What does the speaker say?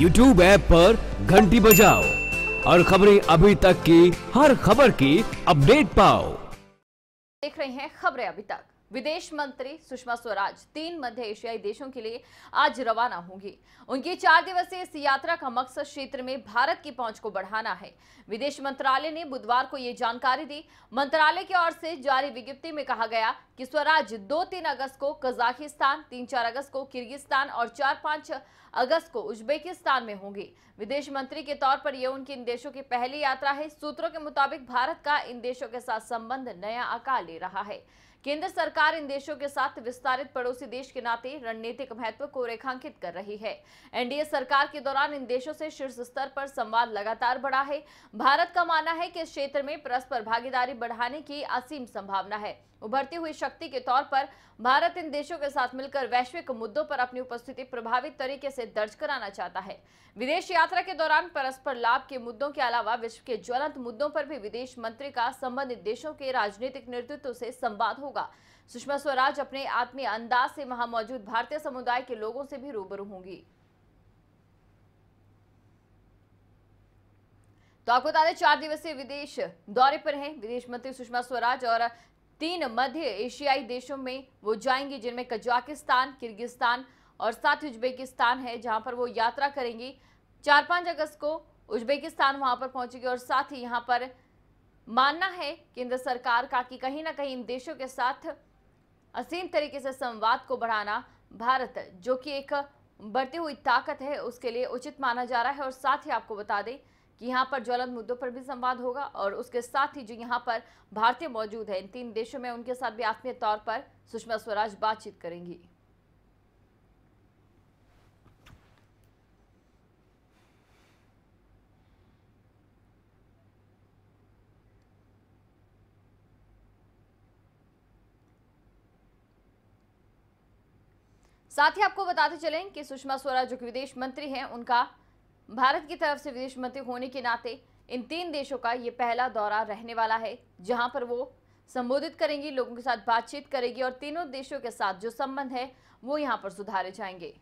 YouTube app पर घंटी बजाओ और खबरें अभी तक की हर खबर की अपडेट पाओ देख रहे हैं खबरें अभी तक विदेश मंत्री सुषमा स्वराज तीन मध्य एशियाई देशों के लिए आज रवाना होंगी उनकी चार दिवसीय इस यात्रा का मकसद क्षेत्र में भारत की पहुंच को बढ़ाना है विदेश मंत्रालय ने बुधवार को ये जानकारी दी मंत्रालय की ओर से जारी विज्ञप्ति में कहा गया कि स्वराज दो तीन अगस्त को कजाकिस्तान तीन चार अगस्त को किर्गिस्तान और चार पांच अगस्त को उज्बेकिस्तान में होंगी विदेश मंत्री के तौर पर यह उनकी इन देशों की पहली यात्रा है सूत्रों के मुताबिक भारत का इन देशों के साथ संबंध नया आकार ले रहा है केंद्र सरकार इन देशों के साथ विस्तारित पड़ोसी देश के नाते रणनीतिक महत्व को रेखांकित कर रही है एनडीए सरकार के दौरान इन देशों से शीर्ष स्तर पर संवाद लगातार बढ़ा है भारत का मानना है कि इस क्षेत्र में परस्पर भागीदारी बढ़ाने की असीम संभावना है उभरती हुई शक्ति के तौर पर भारत इन देशों के साथ मिलकर वैश्विक मुद्दों पर अपनी उपस्थिति प्रभावित तरीके से दर्ज कराना चाहता है विदेश यात्रा के दौरान परस्पर लाभ के मुद्दों के अलावा विश्व के ज्वलंत मुद्दों पर भी विदेश मंत्री का संबंधित देशों के राजनीतिक नेतृत्व से संवाद हो होगा सुषमा स्वराज अपने आत्मीय अंदाज से वहां मौजूद भारतीय समुदाय के लोगों से भी रूबरू होंगी तो आपको बता दें चार दिवसीय विदेश दौरे पर हैं विदेश मंत्री सुषमा स्वराज और तीन मध्य एशियाई देशों में वो जाएंगी जिनमें कजाकिस्तान किर्गिस्तान और साथ ही उज्बेकिस्तान है जहां पर वो यात्रा करेंगी चार पांच अगस्त को उज्बेकिस्तान वहां पर पहुंचेगी और साथ ही यहां पर मानना है केंद्र सरकार का कि कहीं ना कहीं इन देशों के साथ असीम तरीके से संवाद को बढ़ाना भारत जो कि एक बढ़ती हुई ताकत है उसके लिए उचित माना जा रहा है और साथ ही आपको बता दें कि यहाँ पर ज्वलंत मुद्दों पर भी संवाद होगा और उसके साथ ही जो यहाँ पर भारतीय मौजूद है इन तीन देशों में उनके साथ भी आत्मीय तौर पर सुषमा स्वराज बातचीत करेंगी साथ ही आपको बताते चलें कि सुषमा स्वराज जो कि विदेश मंत्री हैं उनका भारत की तरफ से विदेश मंत्री होने के नाते इन तीन देशों का ये पहला दौरा रहने वाला है जहां पर वो संबोधित करेंगी लोगों के साथ बातचीत करेगी और तीनों देशों के साथ जो संबंध है वो यहाँ पर सुधारे जाएंगे